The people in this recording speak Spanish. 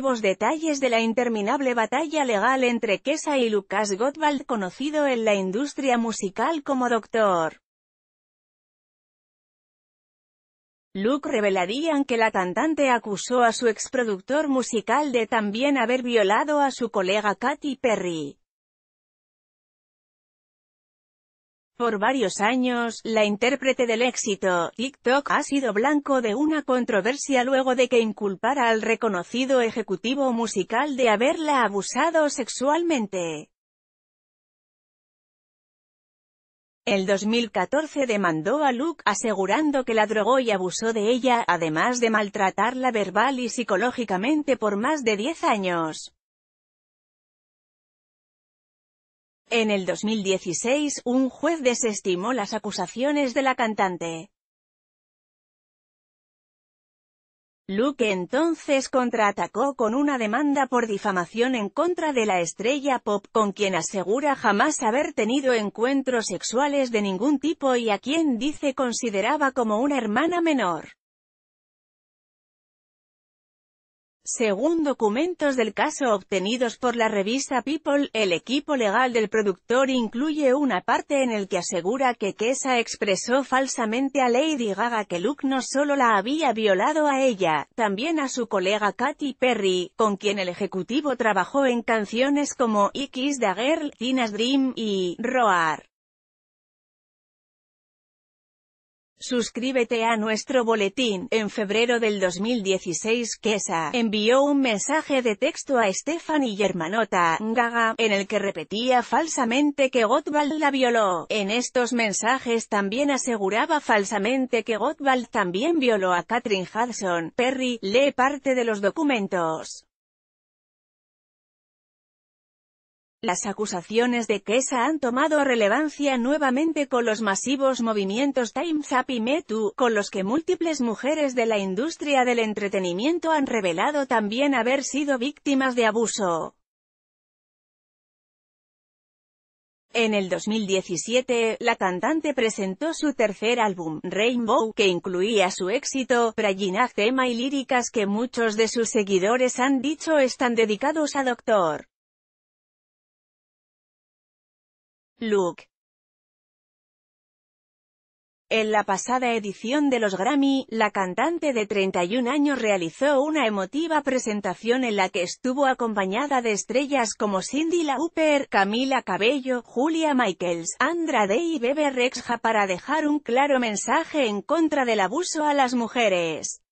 nuevos detalles de la interminable batalla legal entre Kesa y Lucas Gottwald conocido en la industria musical como Doctor. Luke revelarían que la cantante acusó a su exproductor musical de también haber violado a su colega Katy Perry. Por varios años, la intérprete del éxito, TikTok, ha sido blanco de una controversia luego de que inculpara al reconocido ejecutivo musical de haberla abusado sexualmente. El 2014 demandó a Luke, asegurando que la drogó y abusó de ella, además de maltratarla verbal y psicológicamente por más de 10 años. En el 2016, un juez desestimó las acusaciones de la cantante. Luke entonces contraatacó con una demanda por difamación en contra de la estrella pop con quien asegura jamás haber tenido encuentros sexuales de ningún tipo y a quien dice consideraba como una hermana menor. Según documentos del caso obtenidos por la revista People, el equipo legal del productor incluye una parte en el que asegura que Kesa expresó falsamente a Lady Gaga que Luke no solo la había violado a ella, también a su colega Katy Perry, con quien el ejecutivo trabajó en canciones como X the Girl, Tina's Dream y Roar. Suscríbete a nuestro boletín. En febrero del 2016, Kesa envió un mensaje de texto a Stephanie Germanota, Gaga, en el que repetía falsamente que Gottwald la violó. En estos mensajes también aseguraba falsamente que Gottwald también violó a Katherine Hudson. Perry, lee parte de los documentos. Las acusaciones de que han tomado relevancia nuevamente con los masivos movimientos Time's y Me con los que múltiples mujeres de la industria del entretenimiento han revelado también haber sido víctimas de abuso. En el 2017, la cantante presentó su tercer álbum, Rainbow, que incluía su éxito, Prayina tema y líricas que muchos de sus seguidores han dicho están dedicados a Doctor. Look. En la pasada edición de los Grammy, la cantante de 31 años realizó una emotiva presentación en la que estuvo acompañada de estrellas como Cindy Lauper, Camila Cabello, Julia Michaels, Day y Bebe Rexha para dejar un claro mensaje en contra del abuso a las mujeres.